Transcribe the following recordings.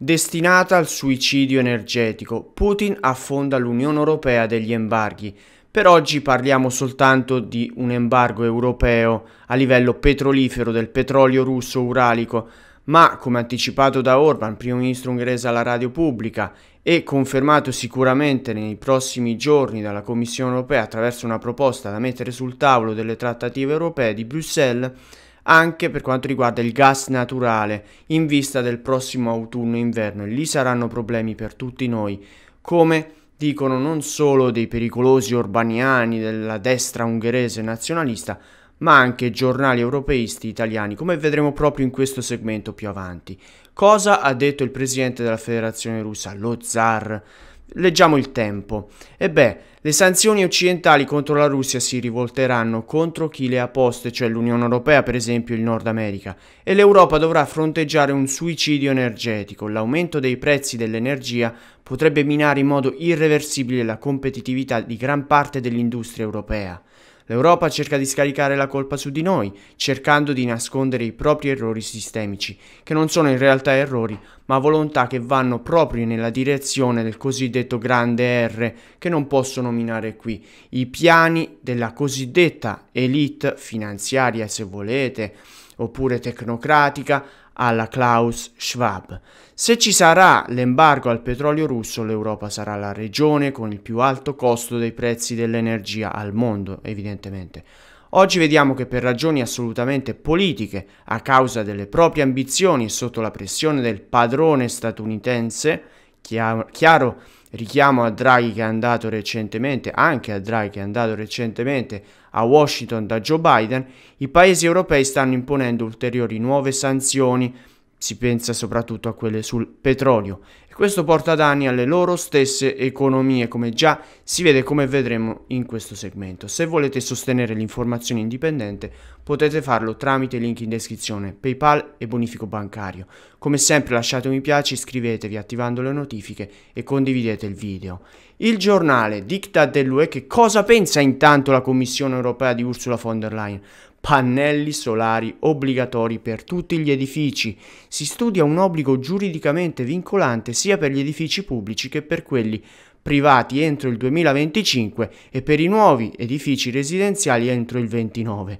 Destinata al suicidio energetico, Putin affonda l'Unione Europea degli embarghi. Per oggi parliamo soltanto di un embargo europeo a livello petrolifero del petrolio russo uralico, ma come anticipato da Orban, primo ministro ungherese alla radio pubblica, e confermato sicuramente nei prossimi giorni dalla Commissione europea attraverso una proposta da mettere sul tavolo delle trattative europee di Bruxelles, anche per quanto riguarda il gas naturale in vista del prossimo autunno-inverno e lì saranno problemi per tutti noi, come dicono non solo dei pericolosi orbaniani della destra ungherese nazionalista, ma anche giornali europeisti italiani, come vedremo proprio in questo segmento più avanti. Cosa ha detto il presidente della Federazione Russa, lo zar? Leggiamo il tempo. E beh, le sanzioni occidentali contro la Russia si rivolteranno contro chi le ha poste, cioè l'Unione Europea, per esempio il Nord America, e l'Europa dovrà fronteggiare un suicidio energetico. L'aumento dei prezzi dell'energia potrebbe minare in modo irreversibile la competitività di gran parte dell'industria europea. L'Europa cerca di scaricare la colpa su di noi, cercando di nascondere i propri errori sistemici, che non sono in realtà errori, ma volontà che vanno proprio nella direzione del cosiddetto grande R, che non posso nominare qui, i piani della cosiddetta elite finanziaria, se volete, oppure tecnocratica, alla Klaus Schwab. Se ci sarà l'embargo al petrolio russo, l'Europa sarà la regione con il più alto costo dei prezzi dell'energia al mondo, evidentemente. Oggi vediamo che per ragioni assolutamente politiche, a causa delle proprie ambizioni e sotto la pressione del padrone statunitense, chiaro, chiaro richiamo a Draghi che è andato recentemente, anche a Draghi che è andato recentemente a Washington da Joe Biden, i paesi europei stanno imponendo ulteriori nuove sanzioni si pensa soprattutto a quelle sul petrolio questo porta danni alle loro stesse economie, come già si vede come vedremo in questo segmento. Se volete sostenere l'informazione indipendente, potete farlo tramite i link in descrizione, PayPal e bonifico bancario. Come sempre lasciate un mi piace, iscrivetevi attivando le notifiche e condividete il video. Il giornale dicta dell'UE che cosa pensa intanto la Commissione europea di Ursula von der Leyen pannelli solari obbligatori per tutti gli edifici. Si studia un obbligo giuridicamente vincolante sia sia per gli edifici pubblici che per quelli privati entro il 2025 e per i nuovi edifici residenziali entro il 29.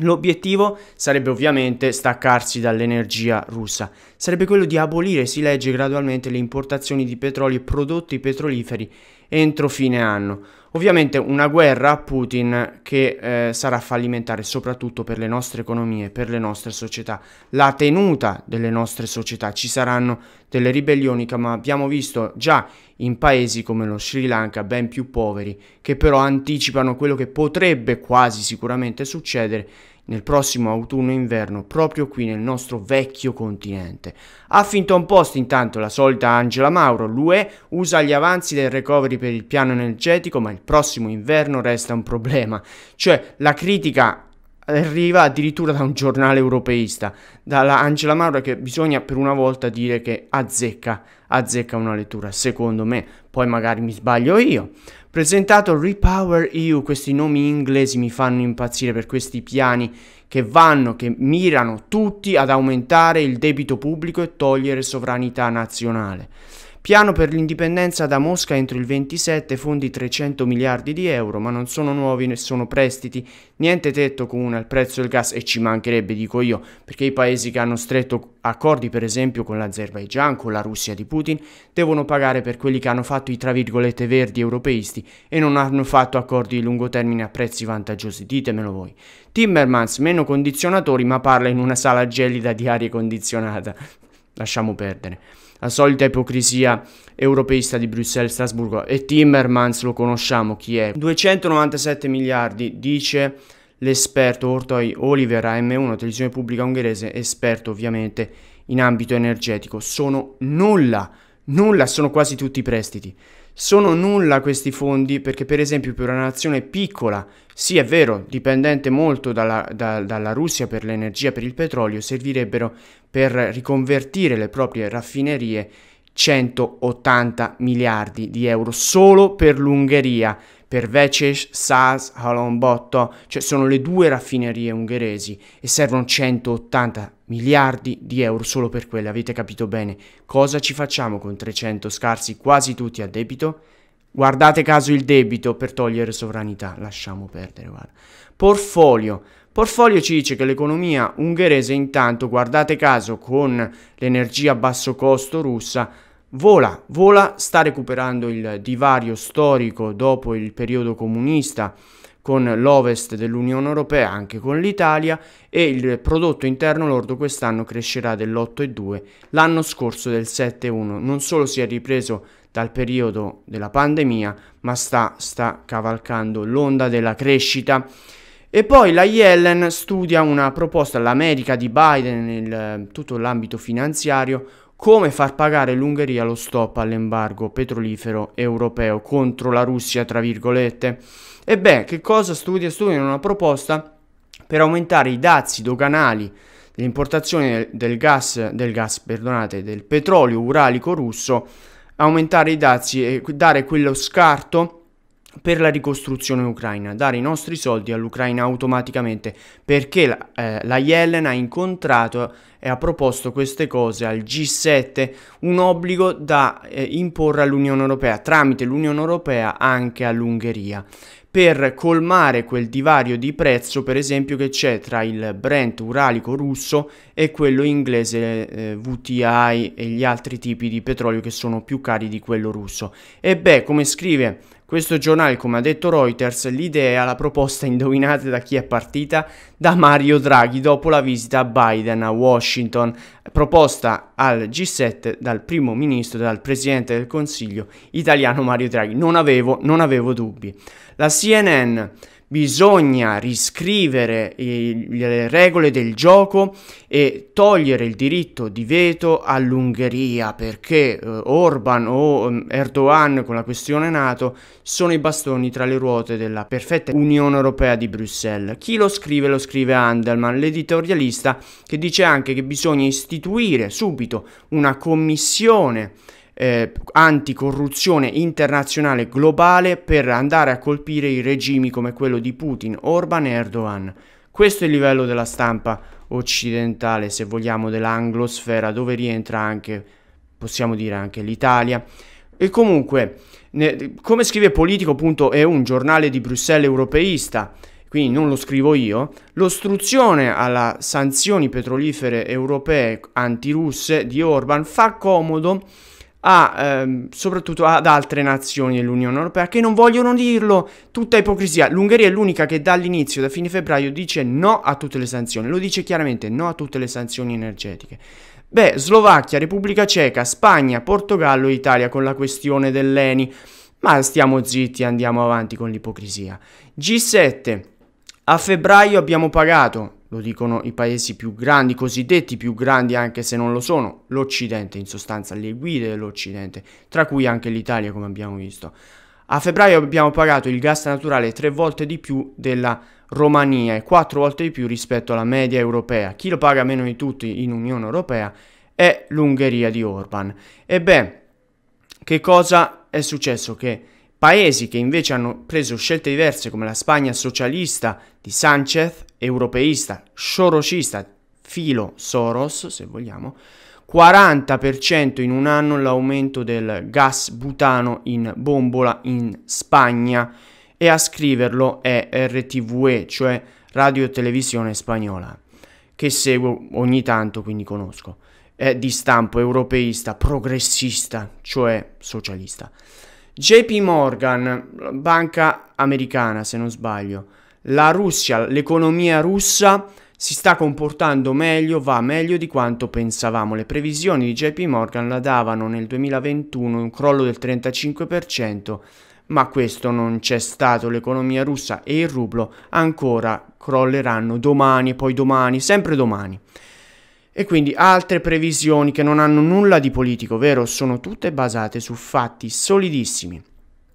L'obiettivo sarebbe ovviamente staccarsi dall'energia russa, sarebbe quello di abolire, si legge gradualmente, le importazioni di petrolio e prodotti petroliferi entro fine anno. Ovviamente una guerra a Putin che eh, sarà fallimentare soprattutto per le nostre economie, per le nostre società, la tenuta delle nostre società. Ci saranno delle ribellioni come abbiamo visto già in paesi come lo Sri Lanka, ben più poveri, che però anticipano quello che potrebbe quasi sicuramente succedere nel prossimo autunno-inverno proprio qui nel nostro vecchio continente. Huffington Post intanto la solita Angela Mauro, l'UE usa gli avanzi del recovery per il piano energetico ma il prossimo inverno resta un problema, cioè la critica arriva addirittura da un giornale europeista, dalla Angela Mauro che bisogna per una volta dire che azzecca, azzecca una lettura, secondo me, poi magari mi sbaglio io presentato Repower EU, questi nomi inglesi mi fanno impazzire per questi piani che vanno, che mirano tutti ad aumentare il debito pubblico e togliere sovranità nazionale. Piano per l'indipendenza da Mosca entro il 27 fondi 300 miliardi di euro, ma non sono nuovi né sono prestiti, niente tetto comune al prezzo del gas e ci mancherebbe, dico io, perché i paesi che hanno stretto accordi per esempio con l'Azerbaigian, con la Russia di Putin, devono pagare per quelli che hanno fatto i tra virgolette verdi europeisti e non hanno fatto accordi di lungo termine a prezzi vantaggiosi, ditemelo voi. Timmermans, meno condizionatori, ma parla in una sala gelida di aria condizionata. Lasciamo perdere la solita ipocrisia europeista di Bruxelles, Strasburgo e Timmermans lo conosciamo chi è. 297 miliardi dice l'esperto Ortoi Olivera M1 televisione pubblica ungherese, esperto ovviamente in ambito energetico. Sono nulla, nulla, sono quasi tutti prestiti sono nulla questi fondi perché per esempio per una nazione piccola, sì è vero, dipendente molto dalla, da, dalla Russia per l'energia, per il petrolio, servirebbero per riconvertire le proprie raffinerie 180 miliardi di euro solo per l'Ungheria per Veces, Sas, Halonbotto, cioè sono le due raffinerie ungheresi e servono 180 miliardi di euro solo per quelle, avete capito bene. Cosa ci facciamo con 300 scarsi, quasi tutti a debito? Guardate caso il debito per togliere sovranità, lasciamo perdere, guarda. Portfolio. Portfolio ci dice che l'economia ungherese intanto, guardate caso, con l'energia a basso costo russa Vola, vola, sta recuperando il divario storico dopo il periodo comunista con l'ovest dell'Unione Europea, anche con l'Italia, e il prodotto interno lordo quest'anno crescerà dell'8,2, l'anno scorso del 7,1. Non solo si è ripreso dal periodo della pandemia, ma sta, sta cavalcando l'onda della crescita. E poi la Yellen studia una proposta l'America di Biden nel tutto l'ambito finanziario come far pagare l'Ungheria lo stop all'embargo petrolifero europeo contro la Russia, tra virgolette. E beh, che cosa studia? Studia una proposta per aumentare i dazi doganali dell'importazione del gas, del gas, perdonate, del petrolio uralico russo, aumentare i dazi e dare quello scarto per la ricostruzione ucraina, dare i nostri soldi all'Ucraina automaticamente perché la, eh, la, Yellen ha incontrato e ha proposto queste cose al G7, un obbligo da eh, imporre all'Unione Europea, tramite l'Unione Europea anche all'Ungheria, per colmare quel divario di prezzo per esempio che c'è tra il Brent uralico russo e quello inglese eh, VTI e gli altri tipi di petrolio che sono più cari di quello russo. E beh, come scrive questo giornale, come ha detto Reuters, l'idea, la proposta indovinate da chi è partita, da Mario Draghi dopo la visita a Biden a Washington, proposta al G7 dal primo ministro, dal presidente del Consiglio italiano Mario Draghi. Non avevo, non avevo dubbi. La CNN bisogna riscrivere eh, le regole del gioco e togliere il diritto di veto all'Ungheria perché eh, Orban o eh, Erdogan con la questione NATO sono i bastoni tra le ruote della perfetta Unione Europea di Bruxelles. Chi lo scrive lo scrive Andelman, l'editorialista che dice anche che bisogna istituire subito una commissione eh, anticorruzione internazionale globale per andare a colpire i regimi come quello di Putin, Orban e Erdogan. Questo è il livello della stampa occidentale, se vogliamo, dell'anglosfera, dove rientra anche, possiamo dire, anche l'Italia. E comunque, ne, come scrive Politico.eu, un giornale di Bruxelles europeista, quindi non lo scrivo io, l'ostruzione alle sanzioni petrolifere europee antirusse di Orban fa comodo a, ehm, soprattutto ad altre nazioni dell'Unione Europea che non vogliono dirlo, tutta ipocrisia. L'Ungheria è l'unica che dall'inizio, da fine febbraio, dice no a tutte le sanzioni, lo dice chiaramente, no a tutte le sanzioni energetiche. Beh, Slovacchia, Repubblica Ceca, Spagna, Portogallo Italia con la questione dell'ENI. Ma stiamo zitti andiamo avanti con l'ipocrisia. G7. A febbraio abbiamo pagato lo dicono i paesi più grandi, cosiddetti più grandi anche se non lo sono, l'Occidente in sostanza, le guide dell'Occidente, tra cui anche l'Italia come abbiamo visto. A febbraio abbiamo pagato il gas naturale tre volte di più della Romania e quattro volte di più rispetto alla media europea. Chi lo paga meno di tutti in Unione Europea è l'Ungheria di Orban. Ebbene, che cosa è successo? Che paesi che invece hanno preso scelte diverse come la Spagna socialista di Sanchez europeista, sorocista, filo Soros, se vogliamo, 40% in un anno l'aumento del gas butano in bombola in Spagna e a scriverlo è RTVE, cioè Radio Televisione Spagnola, che seguo ogni tanto, quindi conosco. È di stampo europeista, progressista, cioè socialista. JP Morgan, banca americana se non sbaglio, la Russia, l'economia russa si sta comportando meglio, va meglio di quanto pensavamo. Le previsioni di JP Morgan la davano nel 2021 un crollo del 35%, ma questo non c'è stato. L'economia russa e il rublo ancora crolleranno domani e poi domani, sempre domani. E quindi altre previsioni che non hanno nulla di politico, vero? Sono tutte basate su fatti solidissimi.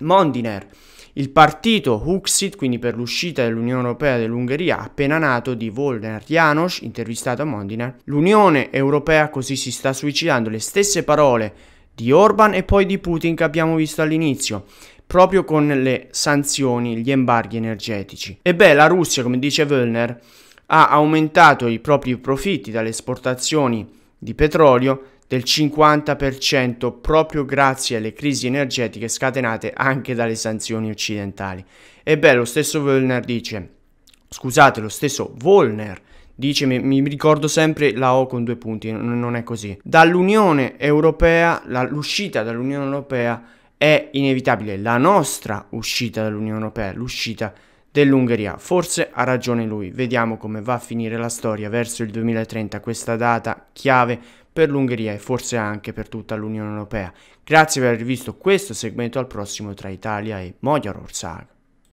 Mondiner il partito Huxit, quindi per l'uscita dell'Unione Europea dell'Ungheria, appena nato di Volner Janos, intervistato a Mondinar, l'Unione Europea così si sta suicidando le stesse parole di Orban e poi di Putin che abbiamo visto all'inizio proprio con le sanzioni, gli embarghi energetici. E beh, la Russia, come dice Volner, ha aumentato i propri profitti dalle esportazioni di petrolio del 50% proprio grazie alle crisi energetiche scatenate anche dalle sanzioni occidentali. E beh, lo stesso Volner dice, scusate, lo stesso Volner dice, mi, mi, ricordo sempre la O con due punti, non è così. Dall'Unione Europea, l'uscita dall'Unione Europea è inevitabile, la nostra uscita dall'Unione Europea, l'uscita dell'Ungheria. Forse ha ragione lui, vediamo come va a finire la storia verso il 2030, questa data chiave per l'Ungheria e forse anche per tutta l'Unione Europea. Grazie per aver visto questo segmento, al prossimo tra Italia e Magyar Ország.